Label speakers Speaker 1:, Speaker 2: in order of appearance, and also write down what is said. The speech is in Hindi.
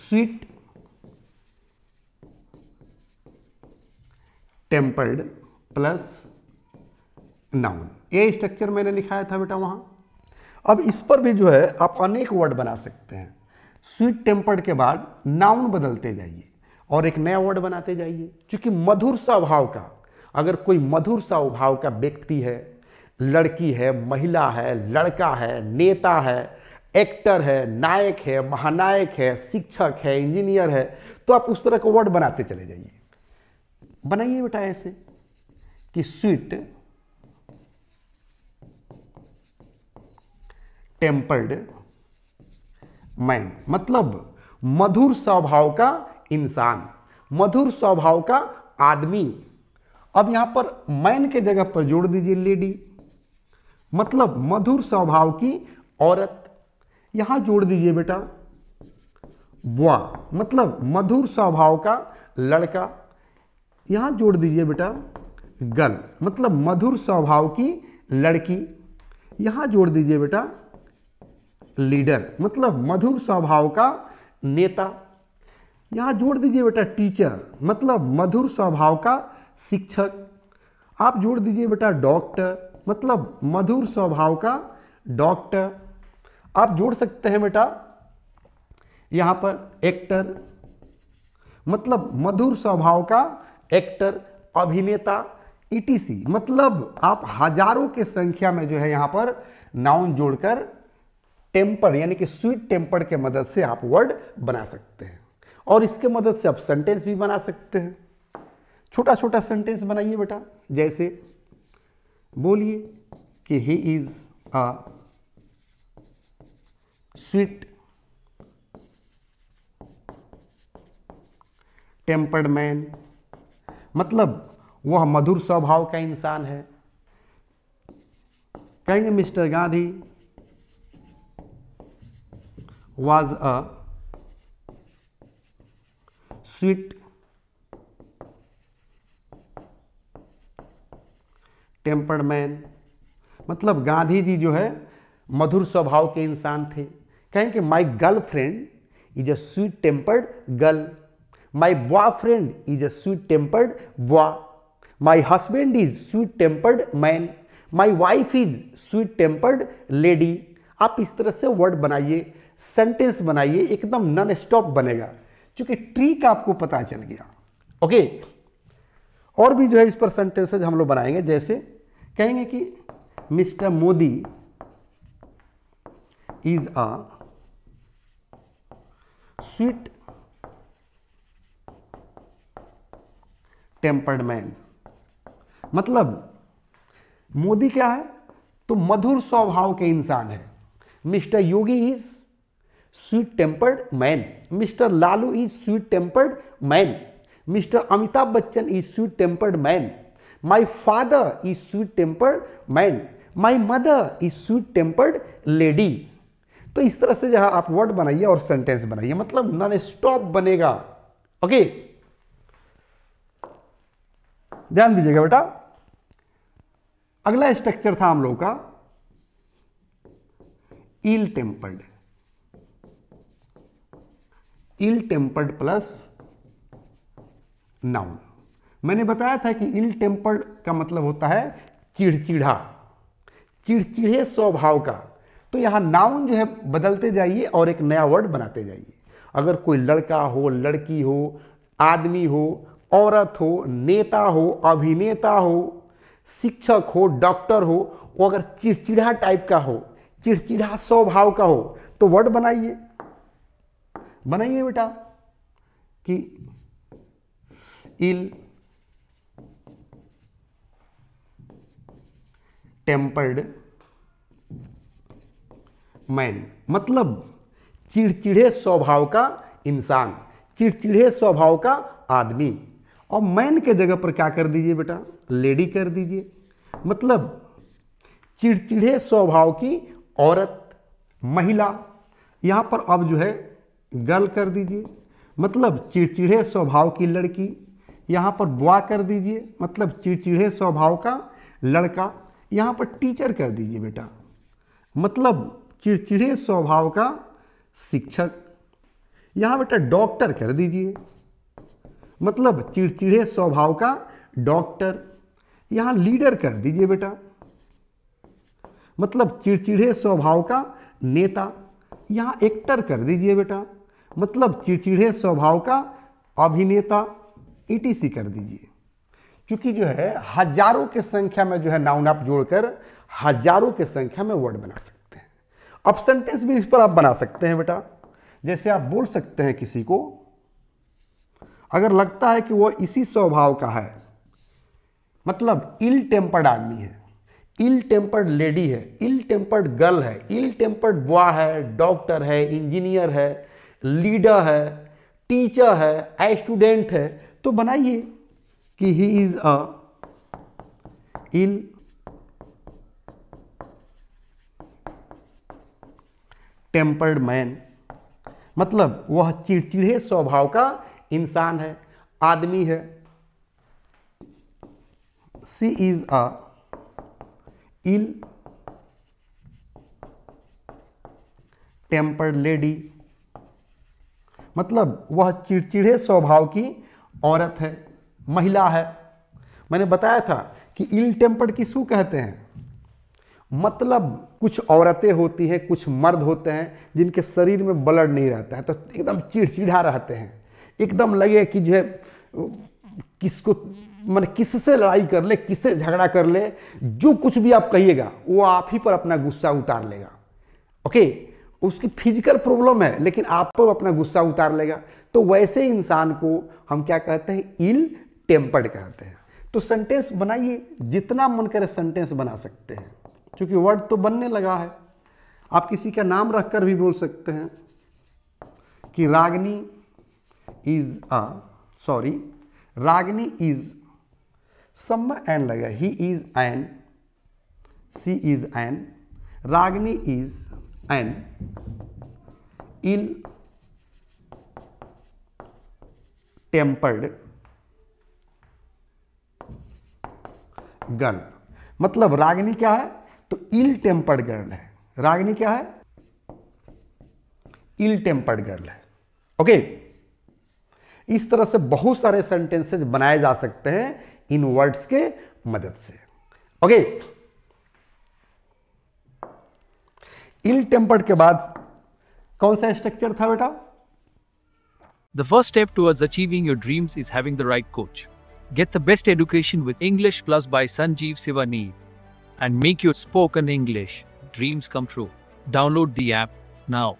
Speaker 1: स्वीट टेम्पर्ड प्लस नाउन ये स्ट्रक्चर मैंने लिखाया था बेटा वहां अब इस पर भी जो है आप अनेक वर्ड बना सकते हैं स्वीट टेम्पर्ड के बाद नाउन बदलते जाइए और एक नया वर्ड बनाते जाइए क्योंकि मधुर स्वभाव का अगर कोई मधुर स्वभाव का व्यक्ति है लड़की है महिला है लड़का है नेता है एक्टर है नायक है महानायक है शिक्षक है इंजीनियर है तो आप उस तरह का वर्ड बनाते चले जाइए बनाइए बेटा ऐसे कि स्वीट टेम्पर्ड मैन मतलब मधुर स्वभाव का इंसान मधुर स्वभाव का आदमी अब यहां पर मैन के जगह पर जोड़ दीजिए लेडी मतलब मधुर स्वभाव की औरत यहां जोड़ दीजिए बेटा वाह मतलब मधुर स्वभाव का लड़का यहां जोड़ दीजिए बेटा गल मतलब मधुर स्वभाव की लड़की यहां जोड़ दीजिए बेटा लीडर मतलब मधुर स्वभाव का नेता यहाँ जोड़ दीजिए बेटा टीचर मतलब मधुर स्वभाव का शिक्षक आप जोड़ दीजिए बेटा डॉक्टर मतलब मधुर स्वभाव का डॉक्टर आप जोड़ सकते हैं बेटा यहां पर एक्टर मतलब मधुर स्वभाव का एक्टर अभिनेता ईटीसी e मतलब आप हजारों की संख्या में जो है यहां पर नाउन जोड़कर टेम्पर यानी कि स्वीट टेम्पर के मदद से आप वर्ड बना सकते हैं और इसके मदद से आप सेंटेंस भी बना सकते हैं छोटा छोटा सेंटेंस बनाइए बेटा जैसे बोलिए कि he is a sweet tempered man मतलब वह मधुर स्वभाव का इंसान है कहेंगे mister Gandhi was a sweet tempered man मतलब गांधी जी जो है मधुर स्वभाव के इंसान थे कहें कि my girl friend is a sweet tempered girl my boy friend is a sweet tempered boy my husband is sweet tempered man my wife is sweet tempered lady आप इस तरह से वर्ड बनाइए सेंटेंस बनाइए एकदम नॉन स्टॉप बनेगा क्योंकि का आपको पता चल गया ओके और भी जो है इस पर सेंटेंसेज हम लोग बनाएंगे जैसे कहेंगे कि mister Modi is a sweet tempered man मतलब मोदी क्या है तो मधुर स्वभाव के इंसान है mister Yogi is sweet tempered man mister Lalu is sweet tempered man mister Amitabh Bachchan is sweet tempered man my father is sweet tempered man my mother is sweet tempered lady तो इस तरह से जहां आप वर्ड बनाइए और सेंटेंस बनाइए मतलब नॉन स्टॉप बनेगा ओके ध्यान दीजिएगा बेटा अगला स्ट्रक्चर था हम लोगों का ill tempered ill tempered plus noun मैंने बताया था कि इल टेम्पर्ड का मतलब होता है चिड़चिड़ा चिड़चिड़े स्वभाव का तो यहाँ नाउन जो है बदलते जाइए और एक नया वर्ड बनाते जाइए अगर कोई लड़का हो लड़की हो आदमी हो औरत हो नेता हो अभिनेता हो शिक्षक हो डॉक्टर हो वो अगर चिड़चिड़ा टाइप का हो चिड़चिड़ा स्वभाव का हो तो वर्ड बनाइए बनाइए बेटा कि इल टेम्पर्ड मैन मतलब चिड़चिड़े स्वभाव का इंसान चिड़चिड़े स्वभाव का आदमी और मैन के जगह पर क्या कर दीजिए बेटा लेडी कर दीजिए मतलब चिड़चिड़े स्वभाव की औरत महिला यहाँ पर अब जो है गर्ल कर दीजिए मतलब चिड़चिड़े स्वभाव की लड़की यहाँ पर बुआ कर दीजिए मतलब चिड़चिड़े स्वभाव का लड़का यहाँ पर टीचर कर दीजिए बेटा मतलब चिड़चिड़े स्वभाव का शिक्षक यहां बेटा डॉक्टर कर दीजिए मतलब चिड़चिड़े स्वभाव का डॉक्टर यहां लीडर कर दीजिए बेटा मतलब चिड़चिड़े स्वभाव का नेता यहाँ एक्टर कर दीजिए बेटा मतलब चिड़चिड़े स्वभाव का अभिनेता ईटीसी e कर दीजिए क्योंकि जो है हजारों के संख्या में जो है नाउन आप जोड़कर हजारों के संख्या में वर्ड बना सकते अब सेंटेंस भी इस पर आप बना सकते हैं बेटा जैसे आप बोल सकते हैं किसी को अगर लगता है कि वो इसी स्वभाव का है मतलब इल टेम्पर्ड आदमी है इल टेम्पर्ड लेडी है इल टेम्पर्ड गर्ल है इल टेम्पर्ड बॉय है डॉक्टर है इंजीनियर है लीडर है टीचर है स्टूडेंट है तो बनाइए कि he is a ill tempered man मतलब वह चिड़चिड़े स्वभाव का इंसान है आदमी है she is a ill tempered lady मतलब वह चिड़चिड़े स्वभाव की औरत है महिला है मैंने बताया था कि इल टेम्पर्ड किसको कहते हैं मतलब कुछ औरतें होती हैं कुछ मर्द होते हैं जिनके शरीर में ब्लड नहीं रहता है तो एकदम चिड़चिड़ा रहते हैं एकदम लगे कि जो है किसको मन किससे लड़ाई कर ले किससे झगड़ा कर ले जो कुछ भी आप कहिएगा वो आप ही पर अपना गुस्सा उतार लेगा ओके उसकी फिजिकल प्रॉब्लम है लेकिन आप पर अपना गुस्सा उतार लेगा तो वैसे इंसान को हम क्या कहते हैं इल टेम्पर्ड कहते हैं तो सेंटेंस बनाइए जितना मन करे सेंटेंस बना सकते हैं क्योंकि वर्ड तो बनने लगा है आप किसी का नाम रखकर भी बोल सकते हैं कि Ragini is a sorry Ragini is some an लगा he is an she is an Ragini is an ill tempered girl मतलब रागनी क्या है तो इल टेम्पर्ड गर्ल है रागनी क्या है इल टेम्पर्ड गर्ल है ओके इस तरह से बहुत सारे सेंटेंसेज बनाए जा सकते हैं इन वर्ड्स के मदद से ओके इल टेम्पर्ड के बाद कौन सा स्ट्रक्चर था बेटा The first step towards achieving your dreams is having the right coach. Get the best education with English Plus by Sanjeev Sivanee. and make your spoken English dreams come true. Download the app now.